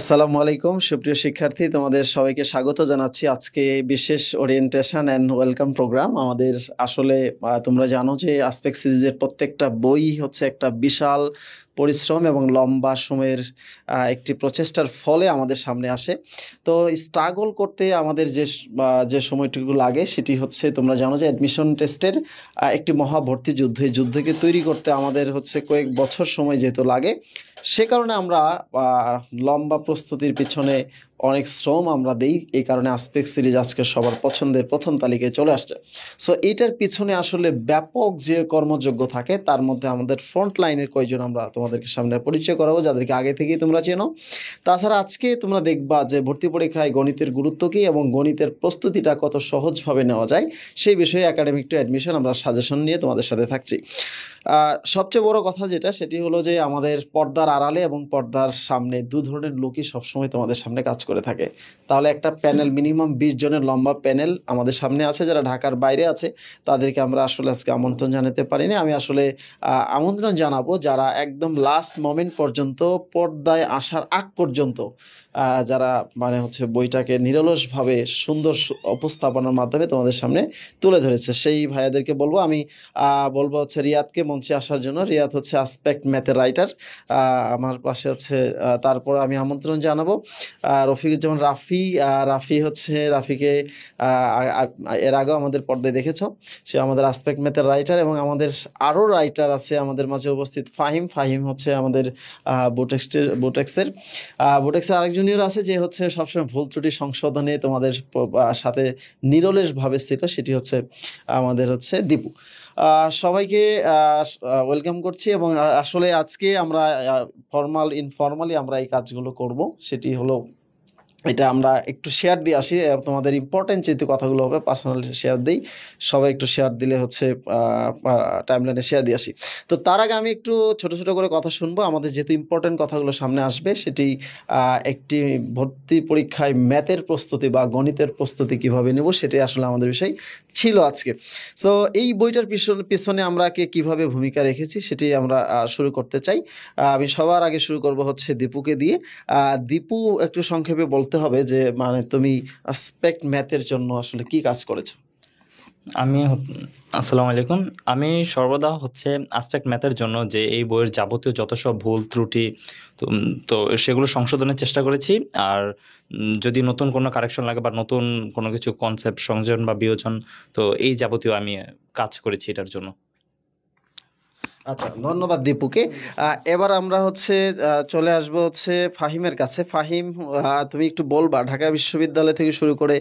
আসসালামু আলাইকুম সুপ্রিয় শিক্ষার্থী তোমাদের সবাইকে স্বাগত জানাচ্ছি আজকে বিশেষ ওরিয়েন্টেশন অ্যান্ড ওয়েলকাম প্রোগ্রাম আমাদের আসলে তোমরা জানো যে আসপেক্ট সিরিজের প্রত্যেকটা বই হচ্ছে একটা বিশাল পরিশ্রম এবং লম্বা সময়ের একটি প্রচেষ্টার ফলে আমাদের সামনে আসে তো স্ট্রাগল করতে আমাদের যে যে সময়টুকু লাগে সেটি হচ্ছে তোমরা জানো যে অ্যাডমিশন টেস্টের একটি মহাভর্তি যুদ্ধ এই যুদ্ধকে তৈরি করতে আমাদের হচ্ছে কয়েক বছর সময় যেহেতু লাগে সে কারণে আমরা লম্বা প্রস্তুতির পিছনে অনেক শ্রম আমরা দেই এই কারণে আসপেক সিরিজ আজকে সবার পছন্দের প্রথম তালিকায় চলে আসছে সো এটার পিছনে আসলে ব্যাপক যে কর্মযোগ্য থাকে তার মধ্যে আমাদের ফ্রন্ট লাইনের কয়েকজন আমরা তোমাদেরকে সামনে পরিচয় করাবো যাদেরকে আগে থেকেই তোমরা চেনো তাছাড়া আজকে তোমরা দেখবা যে ভর্তি পরীক্ষায় গণিতের গুরুত্ব কী এবং গণিতের প্রস্তুতিটা কত সহজভাবে নেওয়া যায় সেই বিষয়ে একাডেমিক টু অ্যাডমিশন আমরা সাজেশন নিয়ে তোমাদের সাথে থাকছি সবচেয়ে বড় কথা যেটা সেটি হলো যে আমাদের পর্দার আড়ালে এবং পর্দার সামনে দু ধরনের লোকই সবসময় তোমাদের সামনে কাজ করে করে থাকে তাহলে একটা প্যানেল মিনিমাম বিশ জনের লম্বা প্যানেল আমাদের সামনে আছে যারা ঢাকার বাইরে আছে তাদেরকে আমরা আসলে আজকে আমন্ত্রণ জানাতে পারিনি আমি আসলে আমন্ত্রণ জানাবো যারা একদম লাস্ট মোমেন্ট পর্যন্ত পর্দায় আসার আগ পর্যন্ত যারা মানে হচ্ছে বইটাকে নিরলসভাবে সুন্দর উপস্থাপনার মাধ্যমে তোমাদের সামনে তুলে ধরেছে সেই ভাইয়াদেরকে বলবো আমি বলবো হচ্ছে রিয়াদকে মঞ্চে আসার জন্য রিয়াদ হচ্ছে আসপেক্ট ম্যাথের রাইটার আমার পাশে হচ্ছে তারপর আমি আমন্ত্রণ জানাবো আর রফিক যেমন রাফি রাফি হচ্ছে রাফিকে এর আগেও আমাদের পর্দায় দেখেছ সে আমাদের আসপেক্ট মেথের রাইটার এবং আমাদের আরও রাইটার আছে আমাদের মাঝে উপস্থিত ফাহিম ফাহিম হচ্ছে আমাদের বোটেক্সের বোটেক্সের বোটেক্সের আরেক জুনিয়র আছে যে হচ্ছে সবসময় ভুল ত্রুটি সংশোধনে তোমাদের সাথে নিরলেশভাবে ছিল সেটি হচ্ছে আমাদের হচ্ছে দীপু সবাইকে ওয়েলকাম করছি এবং আসলে আজকে আমরা ফর্মাল ইনফর্মালি আমরা এই কাজগুলো করব সেটি হলো এটা আমরা একটু শেয়ার দিয়ে আসি তোমাদের ইম্পর্টেন্ট যেহেতু কথাগুলো হবে পার্সোনাল শেয়ার দিই সবাই একটু শেয়ার দিলে হচ্ছে টাইমলাইনে শেয়ার দিয়ে আসি তো তার আগে আমি একটু ছোট ছোট করে কথা শুনবো আমাদের যেহেতু ইম্পর্টেন্ট কথাগুলো সামনে আসবে সেটি একটি ভর্তি পরীক্ষায় ম্যাথের প্রস্তুতি বা গণিতের প্রস্তুতি কিভাবে নেব সেটি আসলে আমাদের বিষয় ছিল আজকে তো এই বইটার পিছনে আমরা কে কীভাবে ভূমিকা রেখেছি সেটি আমরা শুরু করতে চাই আমি সবার আগে শুরু করব হচ্ছে দীপুকে দিয়ে দীপু একটু সংক্ষেপে বলতে করতে হবে যে মানে তুমি আসপেক্ট ম্যাথের জন্য আসলে কি কাজ করেছো আমি আসসালামু আলাইকুম আমি সর্বদা হচ্ছে আসপেক্ট ম্যাথের জন্য যে এই বইয়ের যাবতীয় যত সব ভুল ত্রুটি তো সেগুলো সংশোধনের চেষ্টা করেছি আর যদি নতুন কোনো কারেকশন লাগে বা নতুন কোনো কিছু কনসেপ্ট সংযোজন বা বিয়োজন তো এই যাবতীয় আমি কাজ করেছি এটার জন্য আচ্ছা ধন্যবাদ দীপুকে এবার আমরা হচ্ছে চলে আসব হচ্ছে ফাহিমের কাছে ফাহিম তুমি একটু বলবা ঢাকা বিশ্ববিদ্যালয় থেকে শুরু করে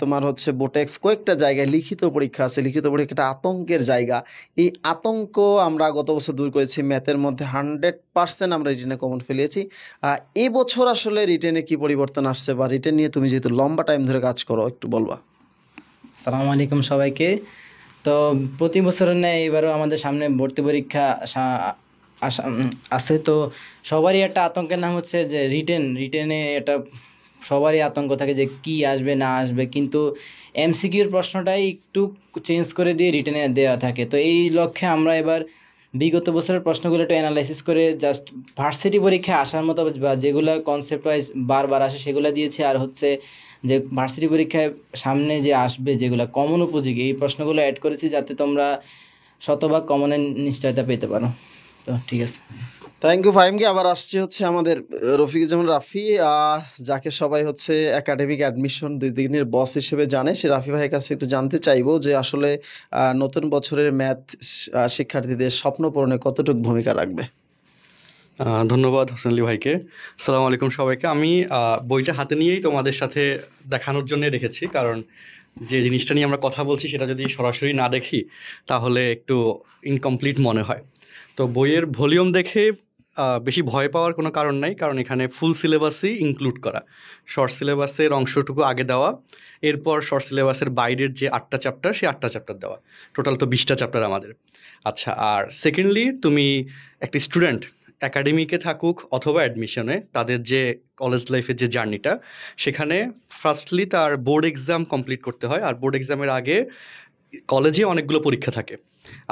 তোমার হচ্ছে বোটেক্স কয়েকটা জায়গায় লিখিত পরীক্ষা আছে লিখিত পরীক্ষাটা আতঙ্কের জায়গা এই আতঙ্ক আমরা গত বছর দূর করেছি ম্যাথের মধ্যে হান্ড্রেড পার্সেন্ট আমরা রিটেনে কমন ফেলিয়েছি এবছর আসলে রিটেনে কি পরিবর্তন আসছে বা রিটেন নিয়ে তুমি যেহেতু লম্বা টাইম ধরে কাজ করো একটু বলবা সালামু আলাইকুম সবাইকে তো প্রতি বছরের ন্যায় এবারও আমাদের সামনে ভর্তি পরীক্ষা আসা আছে তো সবারই একটা আতঙ্কের নাম হচ্ছে যে রিটেন রিটেনে একটা সবারই আতঙ্ক থাকে যে কি আসবে না আসবে কিন্তু এমসিকিউর প্রশ্নটাই একটু চেঞ্জ করে দিয়ে রিটেনে দেওয়া থাকে তো এই লক্ষ্যে আমরা এবার বিগত বছরের প্রশ্নগুলো একটু অ্যানালাইসিস করে জাস্ট ভার্সিটি পরীক্ষায় আসার মতো বা যেগুলো কনসেপ্ট ওয়াইজ বারবার আসে সেগুলো দিয়েছি আর হচ্ছে যে ভার্সিটি পরীক্ষায় সামনে যে আসবে যেগুলো কমন উপযোগী এই প্রশ্নগুলো অ্যাড করেছি যাতে তোমরা শতভাগ কমনের নিশ্চয়তা পেতে পারো ঠিক আছে থ্যাংক ইউ ফাইমকে আবার আসছে হচ্ছে আমাদের রফিকুজ্জামান রাফি যাকে সবাই হচ্ছে একাডেমিক অ্যাডমিশন দুই দিনের বস হিসেবে জানে সে রাফি ভাইয়ের কাছে একটু জানতে চাইব যে আসলে নতুন বছরের ম্যাথ শিক্ষার্থীদের স্বপ্ন পূরণে কতটুকু ভূমিকা রাখবে ধন্যবাদ হোসেন আলী ভাইকে সালাম আলাইকুম সবাইকে আমি বইটা হাতে নিয়েই তোমাদের সাথে দেখানোর জন্য রেখেছি কারণ যে জিনিসটা নিয়ে আমরা কথা বলছি সেটা যদি সরাসরি না দেখি তাহলে একটু ইনকমপ্লিট মনে হয় তো বইয়ের ভলিউম দেখে বেশি ভয় পাওয়ার কোনো কারণ নাই কারণ এখানে ফুল সিলেবাসই ইনক্লুড করা শর্ট সিলেবাসের অংশটুকু আগে দেওয়া এরপর শর্ট সিলেবাসের বাইরের যে আটটা চ্যাপ্টার সেই আটটা চ্যাপ্টার দেওয়া টোটাল তো বিশটা চ্যাপ্টার আমাদের আচ্ছা আর সেকেন্ডলি তুমি একটি স্টুডেন্ট অ্যাকাডেমিকে থাকুক অথবা অ্যাডমিশনে তাদের যে কলেজ লাইফের যে জার্নিটা সেখানে ফার্স্টলি তার বোর্ড এক্সাম কমপ্লিট করতে হয় আর বোর্ড এক্সামের আগে কলেজে অনেকগুলো পরীক্ষা থাকে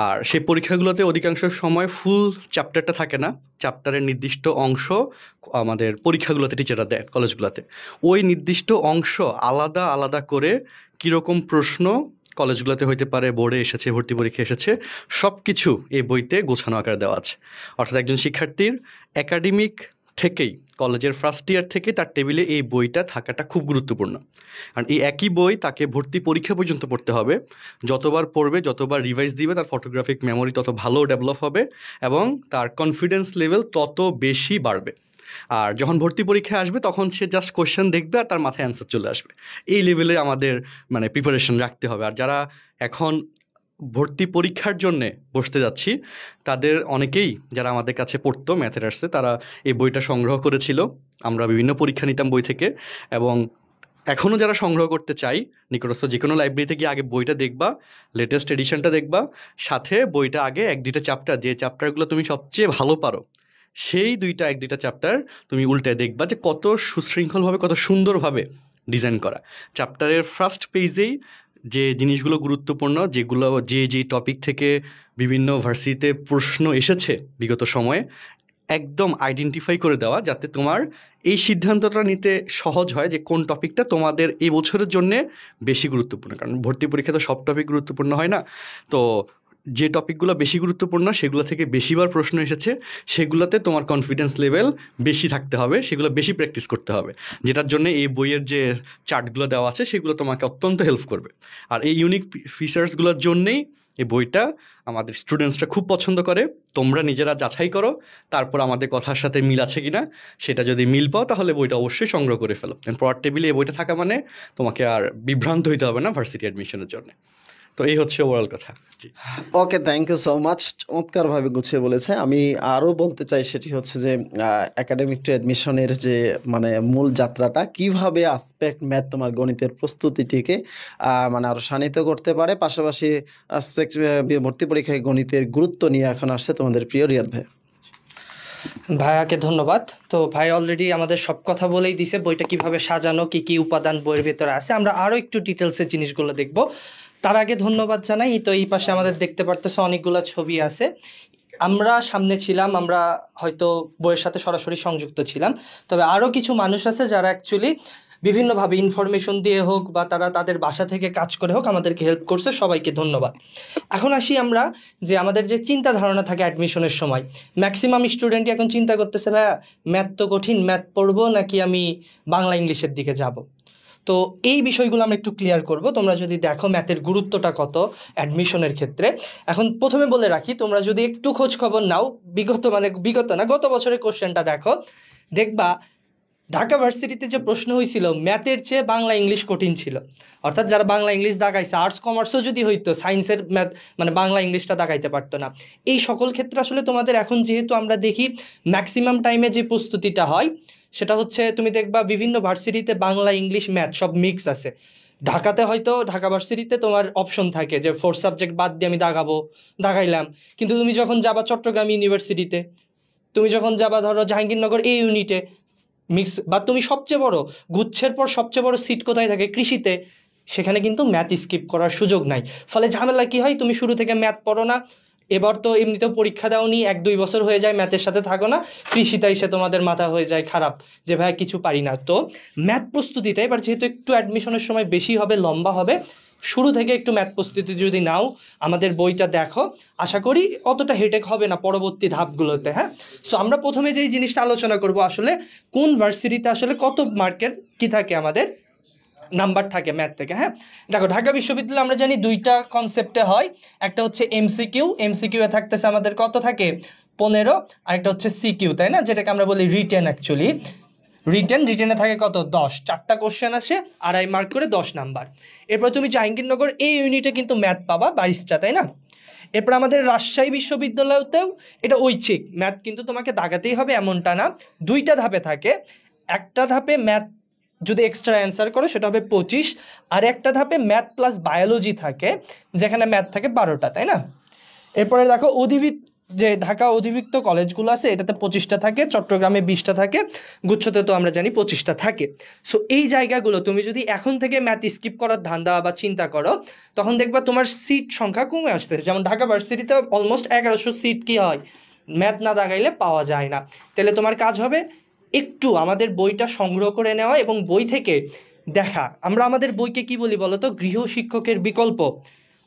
আর সেই পরীক্ষাগুলোতে অধিকাংশ সময় ফুল চ্যাপ্টারটা থাকে না চ্যাপ্টারের নির্দিষ্ট অংশ আমাদের পরীক্ষাগুলোতে টিচাররা দেয় কলেজগুলোতে ওই নির্দিষ্ট অংশ আলাদা আলাদা করে কীরকম প্রশ্ন কলেজগুলোতে হইতে পারে বোর্ডে এসেছে ভর্তি পরীক্ষা এসেছে সব কিছু এই বইতে গোছানো আকারে দেওয়া আছে অর্থাৎ একজন শিক্ষার্থীর একাডেমিক থেকেই কলেজের ফার্স্ট ইয়ার থেকে তার টেবিলে এই বইটা থাকাটা খুব গুরুত্বপূর্ণ কারণ এই একই বই তাকে ভর্তি পরীক্ষা পর্যন্ত পড়তে হবে যতবার পড়বে যতবার রিভাইজ দিবে তার ফটোগ্রাফিক মেমোরি তত ভালো ডেভেলপ হবে এবং তার কনফিডেন্স লেভেল তত বেশি বাড়বে আর যখন ভর্তি পরীক্ষায় আসবে তখন সে জাস্ট কোয়েশ্চেন দেখবে আর তার মাথায় অ্যান্সার চলে আসবে এই লেভেলে আমাদের মানে প্রিপারেশন রাখতে হবে আর যারা এখন ভর্তি পরীক্ষার জন্যে বসতে যাচ্ছি তাদের অনেকেই যারা আমাদের কাছে পড়তো ম্যাথের আর্টসে তারা এই বইটা সংগ্রহ করেছিল আমরা বিভিন্ন পরীক্ষা নিতাম বই থেকে এবং এখনও যারা সংগ্রহ করতে চাই নিকটস্থ যে কোনো লাইব্রেরিতে গিয়ে আগে বইটা দেখবা লেটেস্ট এডিশনটা দেখবা সাথে বইটা আগে এক দুইটা চ্যাপ্টার যে চ্যাপ্টারগুলো তুমি সবচেয়ে ভালো পারো সেই দুইটা এক দুইটা চ্যাপ্টার তুমি উল্টে দেখবা যে কত সুশৃঙ্খলভাবে কত সুন্দরভাবে ডিজাইন করা চ্যাপ্টারের ফার্স্ট পেজেই যে জিনিসগুলো গুরুত্বপূর্ণ যেগুলো যে যে টপিক থেকে বিভিন্ন ভার্সিতে প্রশ্ন এসেছে বিগত সময়ে একদম আইডেন্টিফাই করে দেওয়া যাতে তোমার এই সিদ্ধান্তটা নিতে সহজ হয় যে কোন টপিকটা তোমাদের এই বছরের জন্যে বেশি গুরুত্বপূর্ণ কারণ ভর্তি পরীক্ষা তো সব টপিক গুরুত্বপূর্ণ হয় না তো যে টপিকগুলো বেশি গুরুত্বপূর্ণ সেগুলো থেকে বেশিবার প্রশ্ন এসেছে সেগুলোতে তোমার কনফিডেন্স লেভেল বেশি থাকতে হবে সেগুলো বেশি প্র্যাকটিস করতে হবে যেটার জন্য এই বইয়ের যে চার্টগুলো দেওয়া আছে সেগুলো তোমাকে অত্যন্ত হেল্প করবে আর এই ইউনিক ফিচার্সগুলোর জন্যেই এই বইটা আমাদের স্টুডেন্টসরা খুব পছন্দ করে তোমরা নিজেরা যাচাই করো তারপর আমাদের কথার সাথে মিল আছে কি না সেটা যদি মিল পাও তাহলে বইটা অবশ্যই সংগ্রহ করে ফেলো পড়ার টেবিলে এই বইটা থাকা মানে তোমাকে আর বিভ্রান্ত হইতে হবে না ভার্সিটি অ্যাডমিশনের জন্য তো এই হচ্ছে ওরাল কথা okay thank you so much চমৎকারভাবে গুছিয়ে বলেছে আমি আরও বলতে চাই সেটি হচ্ছে যে একাডেমিক টু অ্যাডমিশনের যে মানে মূল যাত্রাটা কিভাবে আসপেক্ট ম্যাথ তোমার গণিতের প্রস্তুতিটিকে মানে আরও শানিত করতে পারে পাশাপাশি আসপেক্ট ভর্তি পরীক্ষায় গণিতের গুরুত্ব নিয়ে এখন আসছে তোমাদের প্রিয় রিয়াদ ভাই ভাইয়াকে ধন্যবাদ তো ভাই অলরেডি আমাদের সব কথা বলেই দিছে বইটা কিভাবে সাজানো কি কি উপাদান বইয়ের ভেতরে আছে আমরা আরও একটু ডিটেলসে জিনিসগুলো দেখবো তার আগে ধন্যবাদ জানাই তো এই পাশে আমাদের দেখতে পারতেছে অনেকগুলো ছবি আছে আমরা সামনে ছিলাম আমরা হয়তো বইয়ের সাথে সরাসরি সংযুক্ত ছিলাম তবে আরও কিছু মানুষ আছে যারা অ্যাকচুয়ালি বিভিন্নভাবে ইনফরমেশন দিয়ে হোক বা তারা তাদের বাসা থেকে কাজ করে হোক আমাদেরকে হেল্প করছে সবাইকে ধন্যবাদ এখন আসি আমরা যে আমাদের যে চিন্তা ধারণা থাকে অ্যাডমিশনের সময় ম্যাক্সিমাম স্টুডেন্ট এখন চিন্তা করতেছে ভাইয়া ম্যাথ তো কঠিন ম্যাথ পড়বো নাকি আমি বাংলা ইংলিশের দিকে যাব তো এই বিষয়গুলো আমরা একটু ক্লিয়ার করব তোমরা যদি দেখো ম্যাথের গুরুত্বটা কত অ্যাডমিশনের ক্ষেত্রে এখন প্রথমে বলে রাখি তোমরা যদি একটু খোঁজ খবর নাও বিগত মানে বিগত না গত বছরের কোশ্চেনটা দেখো দেখবা ঢাকা ভার্সিটিতে যে প্রশ্ন হয়েছিল ম্যাথের চেয়ে বাংলা ইংলিশ কঠিন ছিল অর্থাৎ যারা বাংলা ইংলিশ দাগাইছে আর্টস কমার্সও যদি হইতো সায়েন্সের ম্যাথ মানে বাংলা ইংলিশটা দাগাইতে পারতো না এই সকল ক্ষেত্রে আসলে তোমাদের এখন যেহেতু আমরা দেখি ম্যাক্সিমাম টাইমে যে প্রস্তুতিটা হয় সেটা হচ্ছে তুমি দেখবা বিভিন্ন ভার্সিটিতে বাংলা ইংলিশ ম্যাথ সব মিক্স আছে ঢাকাতে হয়তো ঢাকা ভার্সিটিতে তোমার অপশন থাকে যে ফোর সাবজেক্ট বাদ দিয়ে আমি দাগাবো দাগাইলাম কিন্তু তুমি যখন যাবা চট্টগ্রাম ইউনিভার্সিটিতে তুমি যখন যাবা ধরো জাহাঙ্গীরনগর এই ইউনিটে মিক্স বা তুমি সবচেয়ে বড় গুচ্ছের পর সবচেয়ে বড় সিট কোথায় থাকে কৃষিতে সেখানে কিন্তু ম্যাথ স্কিপ করার সুযোগ নাই ফলে ঝামেলা কী হয় তুমি শুরু থেকে ম্যাথ পড়ো না এবার তো এমনিতেও পরীক্ষা দাওনি এক দুই বছর হয়ে যায় ম্যাথের সাথে থাকো না কৃষিটা এসে তোমাদের মাথা হয়ে যায় খারাপ যে ভাই কিছু পারি না তো ম্যাথ প্রস্তুতিটা এবার যেহেতু একটু অ্যাডমিশনের সময় বেশি হবে লম্বা হবে শুরু থেকে একটু ম্যাথ প্রস্তুতি যদি নাও আমাদের বইটা দেখো আশা করি অতটা হেটেক হবে না পরবর্তী ধাপগুলোতে হ্যাঁ সো আমরা প্রথমে যেই জিনিসটা আলোচনা করব আসলে কোন ভার্সিটিতে আসলে কত মার্কের কি থাকে আমাদের নাম্বার থাকে ম্যাথ থেকে হ্যাঁ দেখো ঢাকা বিশ্ববিদ্যালয় আমরা জানি দুইটা কনসেপ্টে হয় একটা হচ্ছে এমসিকিউ এ থাকতেছে আমাদের কত থাকে পনেরো আর একটা হচ্ছে সিকিউ তাই না যেটাকে আমরা বলি রিটেন অ্যাকচুয়ালি রিটেন রিটেনে থাকে কত দশ চারটা কোশ্চেন আসে আড়াই মার্ক করে দশ নাম্বার এরপর তুমি জাহাঙ্গীরনগর এই ইউনিটে কিন্তু ম্যাথ পাবা বাইশটা তাই না এরপর আমাদের রাজশাহী বিশ্ববিদ্যালয়তেও এটা ঐচ্ছিক ম্যাথ কিন্তু তোমাকে দাগাতেই হবে এমনটা না দুইটা ধাপে থাকে একটা ধাপে ম্যাথ যদি এক্সট্রা অ্যান্সার করো সেটা হবে পঁচিশ আর একটা ধাপে ম্যাথ প্লাস বায়োলজি থাকে যেখানে ম্যাথ থাকে বারোটা তাই না এরপরে দেখো অধিবিত যে ঢাকা অধিভুক্ত কলেজগুলো আছে এটাতে পঁচিশটা থাকে চট্টগ্রামে বিশটা থাকে গুচ্ছতে তো আমরা জানি পঁচিশটা থাকে সো এই জায়গাগুলো তুমি যদি এখন থেকে ম্যাথ স্কিপ করার ধান্দা বা চিন্তা করো তখন দেখবা তোমার সিট সংখ্যা কমে আসতেছে যেমন ঢাকা ভার্সিটিতে অলমোস্ট এগারোশো সিট কি হয় ম্যাথ না দাগাইলে পাওয়া যায় না তাহলে তোমার কাজ হবে একটু আমাদের বইটা সংগ্রহ করে নেওয়া এবং বই থেকে দেখা আমরা আমাদের বইকে কি বলি বলতো গৃহ শিক্ষকের বিকল্প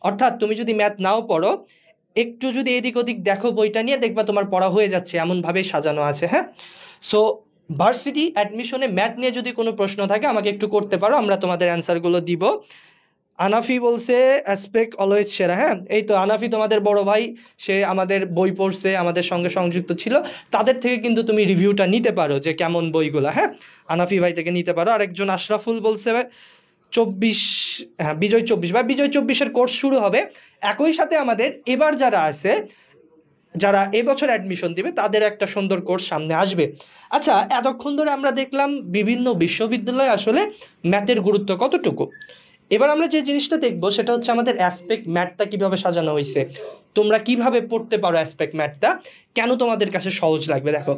অর্থাৎ তুমি যদি ম্যাথ নাও পড়ো একটু যদি এদিক ওদিক দেখো বইটা নিয়ে দেখবা তোমার পড়া হয়ে যাচ্ছে এমনভাবে সাজানো আছে হ্যাঁ সো ভার্সিটি অ্যাডমিশনে ম্যাথ নিয়ে যদি কোনো প্রশ্ন থাকে আমাকে একটু করতে পারো আমরা তোমাদের অ্যান্সারগুলো দিব আনাফি বলছে অ্যাসপেক অলওয়েজ সেরা হ্যাঁ এই তো আনাফি তোমাদের বড় ভাই সে আমাদের বই পড়ছে আমাদের সঙ্গে সংযুক্ত ছিল তাদের থেকে কিন্তু তুমি রিভিউটা নিতে পারো যে কেমন বইগুলো হ্যাঁ আনাফি ভাই থেকে নিতে পারো আরেকজন আশরাফুল বলছে চব্বিশ হ্যাঁ বিজয় চব্বিশ বা বিজয় চব্বিশের কোর্স শুরু হবে একই সাথে আমাদের এবার যারা আছে যারা এবছর অ্যাডমিশন দিবে তাদের একটা সুন্দর কোর্স সামনে আসবে আচ্ছা এতক্ষণ ধরে আমরা দেখলাম বিভিন্ন বিশ্ববিদ্যালয়ে আসলে ম্যাথের গুরুত্ব কতটুকু এবার আমরা যে জিনিসটা দেখব সেটা হচ্ছে আমাদের অ্যাসপেক্ট ম্যাটটা কিভাবে সাজানো হয়েছে তোমরা কিভাবে পড়তে পারো অ্যাসপেক্ট ম্যাটটা কেন তোমাদের কাছে সহজ লাগবে দেখো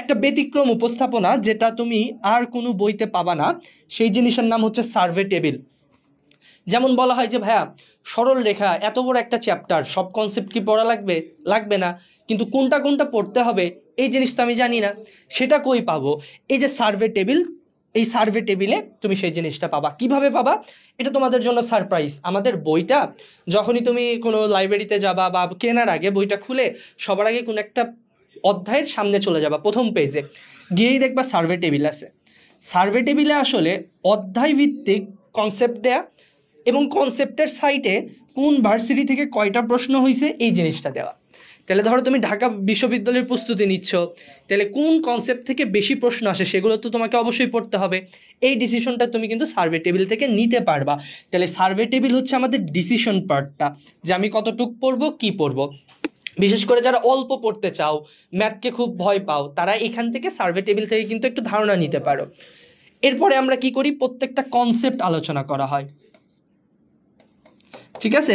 একটা ব্যতিক্রম উপস্থাপনা যেটা তুমি আর কোনো বইতে পাবা না সেই জিনিসের নাম হচ্ছে সার্ভে টেবিল যেমন বলা হয় যে ভাইয়া সরল রেখা এত বড় একটা চ্যাপ্টার সব কনসেপ্ট কি পড়া লাগবে লাগবে না কিন্তু কোনটা কোনটা পড়তে হবে এই জিনিসটা আমি জানি না সেটা কই পাবো এই যে সার্ভে টেবিল এই সার্ভে টেবিলে তুমি সেই জিনিসটা পাবা কিভাবে পাবা এটা তোমাদের জন্য সারপ্রাইজ আমাদের বইটা যখনই তুমি কোনো লাইব্রেরিতে যাবা বা কেনার আগে বইটা খুলে সবার আগে কোনো একটা অধ্যায়ের সামনে চলে যাবা প্রথম পেজে গিয়েই দেখবা সার্ভে টেবিল আছে সার্ভে টেবিলে আসলে অধ্যায় ভিত্তিক কনসেপ্ট দেয়া এবং কনসেপ্টের সাইটে কোন ভার্সিটি থেকে কয়টা প্রশ্ন হয়েছে এই জিনিসটা দেওয়া তাহলে ধরো তুমি ঢাকা বিশ্ববিদ্যালয়ের প্রস্তুতি নিচ্ছ তাহলে কোন কনসেপ্ট থেকে বেশি প্রশ্ন আসে সেগুলো তো তোমাকে অবশ্যই পড়তে হবে এই ডিসিশনটা তুমি কিন্তু সার্ভে টেবিল থেকে নিতে পারবা তাহলে সার্ভে টেবিল হচ্ছে আমাদের ডিসিশন পার্টটা যে আমি কতটুক পড়বো কি পড়বো বিশেষ করে যারা অল্প পড়তে চাও ম্যাথকে খুব ভয় পাও তারা এখান থেকে সার্ভে টেবিল থেকে কিন্তু একটু ধারণা নিতে পারো এরপরে আমরা কি করি প্রত্যেকটা কনসেপ্ট আলোচনা করা হয় ঠিক আছে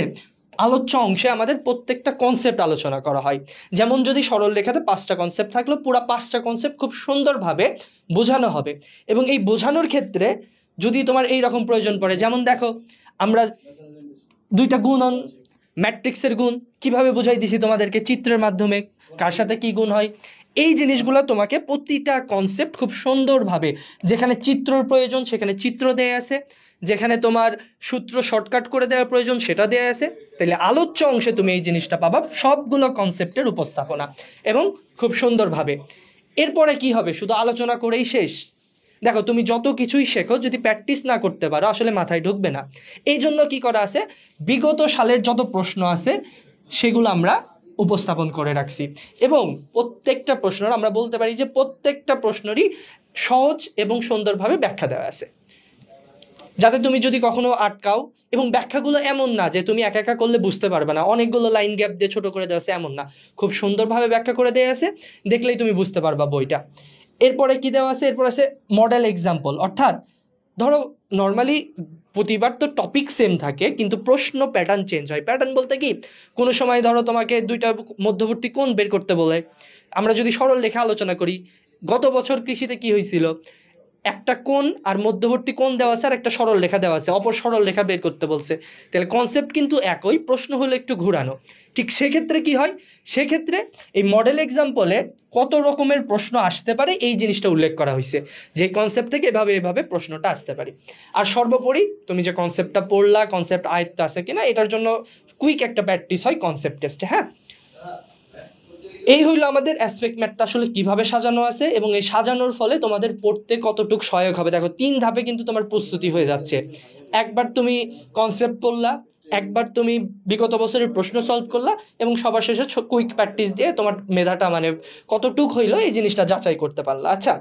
আলোচ্য অংশে আমাদের প্রত্যেকটা কনসেপ্ট আলোচনা করা হয় যেমন যদি সরল লেখাতে পাঁচটা কনসেপ্ট থাকলো পুরো পাঁচটা কনসেপ্ট খুব সুন্দরভাবে বোঝানো হবে এবং এই বোঝানোর ক্ষেত্রে যদি তোমার এই রকম প্রয়োজন পড়ে যেমন দেখো আমরা দুইটা গুণ অন ম্যাট্রিক্সের গুণ কিভাবে বোঝাই দিছি তোমাদেরকে চিত্রের মাধ্যমে কার সাথে কী গুণ হয় এই জিনিসগুলো তোমাকে প্রতিটা কনসেপ্ট খুব সুন্দরভাবে যেখানে চিত্রর প্রয়োজন সেখানে চিত্র দেয়া আছে যেখানে তোমার সূত্র শর্টকাট করে দেওয়ার প্রয়োজন সেটা দেয়া আছে তাহলে আলোচ্য অংশে তুমি এই জিনিসটা পাবা সবগুলো কনসেপ্টের উপস্থাপনা এবং খুব সুন্দরভাবে এরপরে কি হবে শুধু আলোচনা করেই শেষ দেখো তুমি যত কিছুই শেখো যদি প্র্যাকটিস না করতে পারো আসলে মাথায় ঢুকবে না এই জন্য কী করা আছে বিগত সালের যত প্রশ্ন আছে সেগুলো আমরা উপস্থাপন করে রাখছি এবং প্রত্যেকটা প্রশ্ন আমরা বলতে পারি যে প্রত্যেকটা প্রশ্নেরই সহজ এবং সুন্দরভাবে ব্যাখ্যা দেওয়া আছে যাতে তুমি যদি কখনো আটকাও এবং ব্যাখ্যাগুলো এমন না যে তুমি একা একা করলে বুঝতে পারবে না অনেকগুলো লাইন গ্যাপ দিয়ে ছোট করে দেওয়া আছে এমন না খুব সুন্দরভাবে ব্যাখ্যা করে দেওয়া আছে দেখলেই তুমি বুঝতে পারবা বইটা এরপরে কি দেওয়া আছে এরপর আছে মডেল এক্সাম্পল অর্থাৎ ধরো নর্মালি প্রতিবার তো টপিক সেম থাকে কিন্তু প্রশ্ন প্যাটার্ন চেঞ্জ হয় প্যাটার্ন বলতে কি কোনো সময় ধরো তোমাকে দুইটা মধ্যবর্তী কোন বের করতে বলে আমরা যদি সরল লেখা আলোচনা করি গত বছর কৃষিতে কি হয়েছিল একটা কোন আর মধ্যবর্তী কোন দেওয়া আছে আর একটা সরল রেখা দেওয়া আছে অপর সরল রেখা বের করতে বলছে তাহলে কনসেপ্ট কিন্তু একই প্রশ্ন হলো একটু ঘুরানো ঠিক সেক্ষেত্রে কি হয় সেক্ষেত্রে এই মডেল এক্সাম্পলে কত রকমের প্রশ্ন আসতে পারে এই জিনিসটা উল্লেখ করা হয়েছে যে কনসেপ্ট থেকে এভাবে এভাবে প্রশ্নটা আসতে পারে আর সর্বোপরি তুমি যে কনসেপ্টটা পড়লা কনসেপ্ট আয়ত্ত আছে কিনা এটার জন্য কুইক একটা প্র্যাকটিস হয় কনসেপ্ট টেস্টে হ্যাঁ এই হইল আমাদের অ্যাসপেক্ট ম্যাটটা আসলে কিভাবে সাজানো আছে এবং এই সাজানোর ফলে তোমাদের পড়তে কতটুক সহায়ক হবে দেখো তিন ধাপে কিন্তু তোমার প্রস্তুতি হয়ে যাচ্ছে একবার তুমি কনসেপ্ট পড়লা একবার তুমি বিগত বছরের প্রশ্ন সলভ করলা এবং সবার শেষে কুইক প্র্যাকটিস দিয়ে তোমার মেধাটা মানে কতটুক হইলো এই জিনিসটা যাচাই করতে পারলা আচ্ছা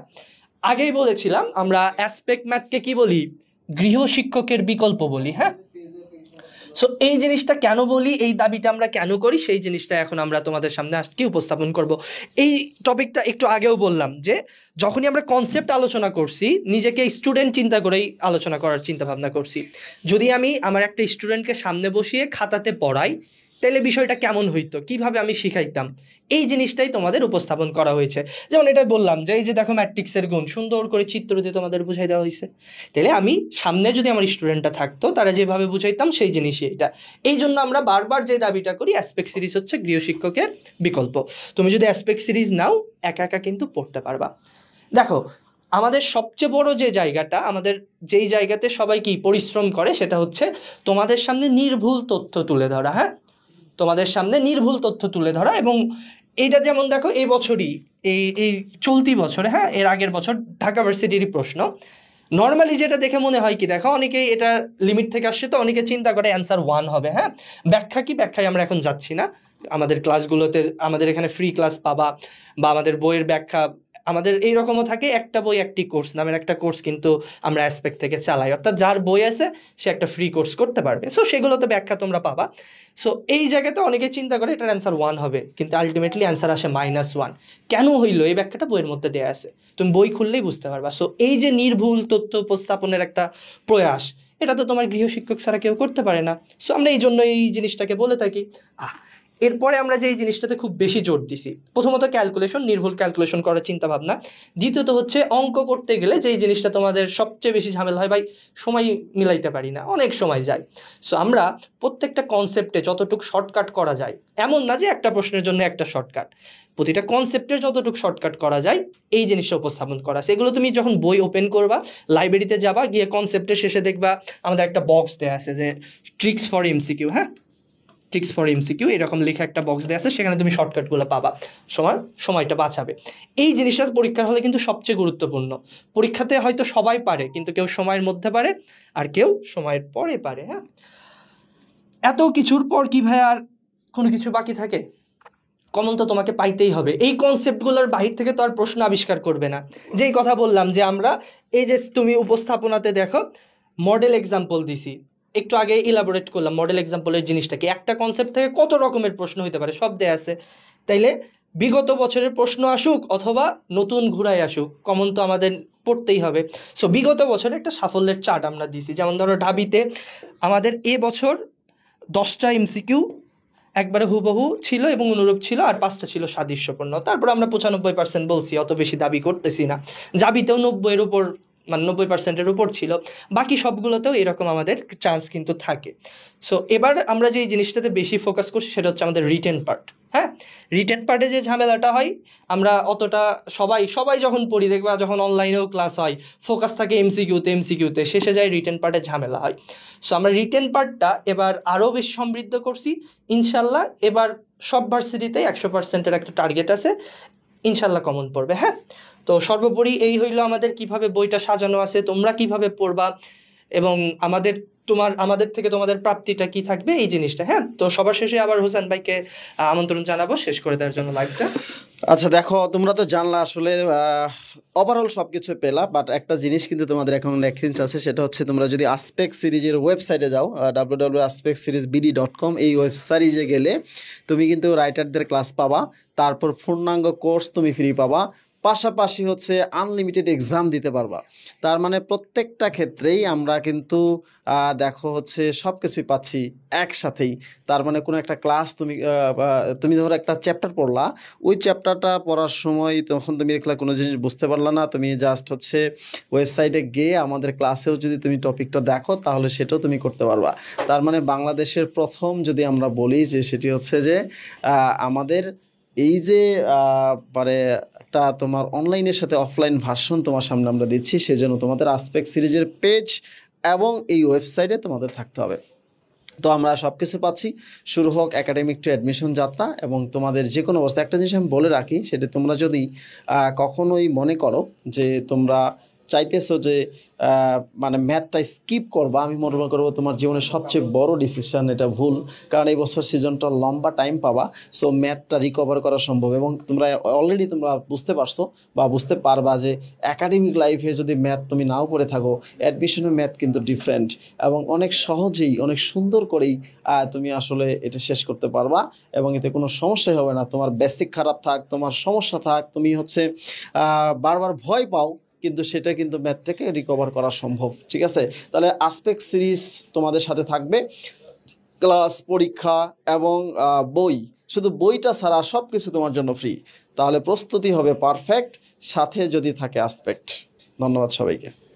আগেই বলেছিলাম আমরা অ্যাসপেক্ট ম্যাথকে কি বলি গৃহ শিক্ষকের বিকল্প বলি হ্যাঁ সো এই জিনিসটা কেন বলি এই দাবিটা আমরা কেন করি সেই জিনিসটা এখন আমরা তোমাদের সামনে আজকে উপস্থাপন করব এই টপিকটা একটু আগেও বললাম যে যখনই আমরা কনসেপ্ট আলোচনা করছি নিজেকে স্টুডেন্ট চিন্তা করেই আলোচনা করার চিন্তা ভাবনা করছি যদি আমি আমার একটা স্টুডেন্টকে সামনে বসিয়ে খাতাতে পড়াই তাহলে বিষয়টা কেমন হইতো কিভাবে আমি শিখাইতাম এই জিনিসটাই তোমাদের উপস্থাপন করা হয়েছে যেমন এটা বললাম যে এই যে দেখো ম্যাট্রিক্সের গুণ সুন্দর করে চিত্র দিয়ে তোমাদের বুঝাই দেওয়া হয়েছে তাহলে আমি সামনে যদি আমার স্টুডেন্টটা থাকতো তারা যেভাবে বুঝাইতাম সেই জিনিসই এটা এই জন্য আমরা বারবার যে দাবিটা করি অ্যাসপেক্ট সিরিজ হচ্ছে গৃহশিক্ষকের বিকল্প তুমি যদি অ্যাসপেক্ট সিরিজ নাও একা একা কিন্তু পড়তে পারবা দেখো আমাদের সবচেয়ে বড় যে জায়গাটা আমাদের যেই জায়গাতে সবাই কি পরিশ্রম করে সেটা হচ্ছে তোমাদের সামনে নির্ভুল তথ্য তুলে ধরা হ্যাঁ তোমাদের সামনে নির্ভুল তথ্য তুলে ধরা এবং এটা যেমন দেখো এই বছরই এই এই চলতি বছরে হ্যাঁ এর আগের বছর ঢাকা ভার্সিটির প্রশ্ন নর্মালি যেটা দেখে মনে হয় কি দেখো অনেকেই এটা লিমিট থেকে আসছে তো অনেকে চিন্তা করে অ্যান্সার ওয়ান হবে হ্যাঁ ব্যাখ্যা কি ব্যাখ্যায় আমরা এখন যাচ্ছি না আমাদের ক্লাসগুলোতে আমাদের এখানে ফ্রি ক্লাস পাবা বা আমাদের বইয়ের ব্যাখ্যা আমাদের এই রকমও থাকে একটা বই একটি কোর্স নামের একটা কোর্স কিন্তু আমরা অ্যাসপেক্ট থেকে চালাই অর্থাৎ যার বই আছে সে একটা ফ্রি কোর্স করতে পারবে সো সেগুলোতে ব্যাখ্যা তোমরা পাবা সো এই জায়গাতে অনেকে চিন্তা করে এটার অ্যান্সার ওয়ান হবে কিন্তু আলটিমেটলি অ্যান্সার আসে মাইনাস ওয়ান কেন হইলো এই ব্যাখ্যাটা বইয়ের মধ্যে দেওয়া আছে তুমি বই খুললেই বুঝতে পারবা সো এই যে নির্ভুল তথ্য উপস্থাপনের একটা প্রয়াস এটা তো তোমার গৃহশিক্ষক ছাড়া কেউ করতে পারে না সো আমরা এই জন্য এই জিনিসটাকে বলে থাকি আহ এরপরে আমরা যে এই জিনিসটাতে খুব বেশি জোর দিছি প্রথমত ক্যালকুলেশন নির্ভুল ক্যালকুলেশন করার ভাবনা দ্বিতীয়ত হচ্ছে অঙ্ক করতে গেলে যেই জিনিসটা তোমাদের সবচেয়ে বেশি ঝামেলা হয় ভাই সময় মিলাইতে পারি না অনেক সময় যায় সো আমরা প্রত্যেকটা কনসেপ্টে যতটুকু শর্টকাট করা যায় এমন না যে একটা প্রশ্নের জন্য একটা শর্টকাট প্রতিটা কনসেপ্টের যতটুকু শর্টকাট করা যায় এই জিনিসটা উপস্থাপন করা আছে এগুলো তুমি যখন বই ওপেন করবা লাইব্রেরিতে যাবা গিয়ে কনসেপ্টের শেষে দেখবা আমাদের একটা বক্স দেওয়া আছে যে ট্রিক্স ফর এমসিকিউ হ্যাঁ ট্রিক্স ফর এমসিকিউ এরকম লেখা একটা বক্স দেওয়া আছে সেখানে তুমি শর্টকাটগুলো পাবা সময় সময়টা বাঁচাবে এই জিনিসটা পরীক্ষার হলে কিন্তু সবচেয়ে গুরুত্বপূর্ণ পরীক্ষাতে হয়তো সবাই পারে কিন্তু কেউ সময়ের মধ্যে পারে আর কেউ সময়ের পরে পারে হ্যাঁ এত কিছুর পর কি ভাই আর কোনো কিছু বাকি থাকে কমন তো তোমাকে পাইতেই হবে এই কনসেপ্টগুলোর বাহির থেকে তো আর প্রশ্ন আবিষ্কার করবে না যেই কথা বললাম যে আমরা এই যে তুমি উপস্থাপনাতে দেখো মডেল এক্সাম্পল দিছি একটু আগে ইলাবোরেট করলাম মডেল এক্সাম্পলের জিনিসটাকে একটা কনসেপ্ট থেকে কত রকমের প্রশ্ন হতে পারে সব দেয়া আছে তাইলে বিগত বছরের প্রশ্ন আসুক অথবা নতুন ঘুরাই আসুক কমন তো আমাদের পড়তেই হবে সো বিগত বছরে একটা সাফল্যের চার্ট আমরা দিছি যেমন ধরো ঢাবিতে আমাদের এ বছর দশটা এমসিকিউ একবারে হুবহু ছিল এবং অনুরূপ ছিল আর পাঁচটা ছিল সাদৃশ্যপূর্ণ তারপর আমরা পঁচানব্বই পার্সেন্ট বলছি অত বেশি দাবি করতেছি না জাবিতেও নব্বইয়ের উপর মানে নব্বই পার্সেন্টের উপর ছিল বাকি সবগুলোতেও এরকম আমাদের চান্স কিন্তু থাকে সো এবার আমরা যে জিনিসটাতে বেশি ফোকাস করছি সেটা হচ্ছে আমাদের রিটেন পার্ট হ্যাঁ রিটেন পার্টে যে ঝামেলাটা হয় আমরা অতটা সবাই সবাই যখন পড়ি দেখবা যখন অনলাইনেও ক্লাস হয় ফোকাস থাকে এমসিকিউতে এমসিকিউতে শেষে যায় রিটেন পার্টে ঝামেলা হয় সো আমরা রিটেন পার্টটা এবার আরও বেশি সমৃদ্ধ করছি ইনশাল্লাহ এবার সব ভার্সিটিতেই একশো পার্সেন্টের একটা টার্গেট আছে ইনশাল্লাহ কমন পড়বে হ্যাঁ তো সর্বোপরি এই হইল আমাদের কিভাবে বইটা সাজানো আছে তোমরা কিভাবে পড়বা এবং আমাদের তোমার আমাদের থেকে তোমাদের প্রাপ্তিটা কি থাকবে এই জিনিসটা হ্যাঁ তো সবার শেষে আবার হোসেন ভাইকে আমন্ত্রণ জানাবো শেষ করে দেওয়ার জন্য লাইভটা আচ্ছা দেখো তোমরা তো জানলা আসলে ওভারঅল সব কিছু পেলা বাট একটা জিনিস কিন্তু তোমাদের এখন রেফারেন্স আছে সেটা হচ্ছে তোমরা যদি আসপেক্ট সিরিজের ওয়েবসাইটে যাও W W Aspect series BD dot com এই ওয়েবসাইটে গেলে তুমি কিন্তু রাইটারদের ক্লাস পাবা তারপর পূর্ণাঙ্গ কোর্স তুমি ফ্রি পাবা পাশাপাশি হচ্ছে আনলিমিটেড এক্সাম দিতে পারবা তার মানে প্রত্যেকটা ক্ষেত্রেই আমরা কিন্তু দেখো হচ্ছে সব কিছুই পাচ্ছি একসাথেই তার মানে কোনো একটা ক্লাস তুমি তুমি ধরো একটা চ্যাপ্টার পড়লা ওই চ্যাপ্টারটা পড়ার সময় তখন তুমি দেখলে কোনো জিনিস বুঝতে পারলা না তুমি জাস্ট হচ্ছে ওয়েবসাইটে গিয়ে আমাদের ক্লাসেও যদি তুমি টপিকটা দেখো তাহলে সেটাও তুমি করতে পারবা তার মানে বাংলাদেশের প্রথম যদি আমরা বলি যে সেটি হচ্ছে যে আমাদের এই যে মানে একটা তোমার অনলাইনের সাথে অফলাইন ভার্সন তোমার সামনে আমরা দিচ্ছি সেজন্য তোমাদের আসপেক্ট সিরিজের পেজ এবং এই ওয়েবসাইটে তোমাদের থাকতে হবে তো আমরা সব কিছু পাচ্ছি শুরু হোক একাডেমিক টু অ্যাডমিশন যাত্রা এবং তোমাদের যে কোনো অবস্থা একটা জিনিস আমি বলে রাখি সেটা তোমরা যদি কখনোই মনে করো যে তোমরা চাইতেছো যে মানে ম্যাথটা স্কিপ করবা আমি মনে করবো তোমার জীবনের সবচেয়ে বড় ডিসিশন এটা ভুল কারণ এই বছর সিজনটা লম্বা টাইম পাবা সো ম্যাথটা রিকভার করা সম্ভব এবং তোমরা অলরেডি তোমরা বুঝতে পারছো বা বুঝতে পারবা যে একাডেমিক লাইফে যদি ম্যাথ তুমি নাও পড়ে থাকো অ্যাডমিশনের ম্যাথ কিন্তু ডিফারেন্ট এবং অনেক সহজেই অনেক সুন্দর করেই তুমি আসলে এটা শেষ করতে পারবা এবং এতে কোনো সমস্যাই হবে না তোমার বেসিক খারাপ থাক তোমার সমস্যা থাক তুমি হচ্ছে বারবার ভয় পাও কিন্তু সেটা কিন্তু ম্যাথ থেকে রিকভার করা সম্ভব ঠিক আছে তাহলে আসপেক্ট সিরিজ তোমাদের সাথে থাকবে ক্লাস পরীক্ষা এবং বই শুধু বইটা ছাড়া সব কিছু তোমার জন্য ফ্রি তাহলে প্রস্তুতি হবে পারফেক্ট সাথে যদি থাকে আসপেক্ট ধন্যবাদ সবাইকে